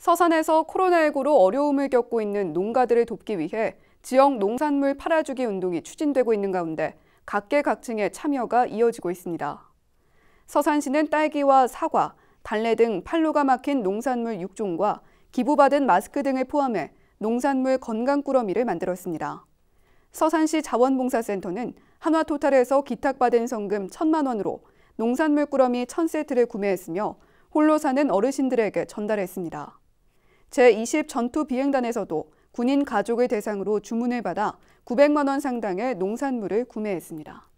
서산에서 코로나19로 어려움을 겪고 있는 농가들을 돕기 위해 지역 농산물 팔아주기 운동이 추진되고 있는 가운데 각계각층의 참여가 이어지고 있습니다. 서산시는 딸기와 사과, 달래 등팔로가 막힌 농산물 6종과 기부받은 마스크 등을 포함해 농산물 건강꾸러미를 만들었습니다. 서산시 자원봉사센터는 한화토탈에서 기탁받은 성금 1천만 원으로 농산물 꾸러미 1,000세트를 구매했으며 홀로 사는 어르신들에게 전달했습니다. 제20 전투 비행단에서도 군인 가족을 대상으로 주문을 받아 900만 원 상당의 농산물을 구매했습니다.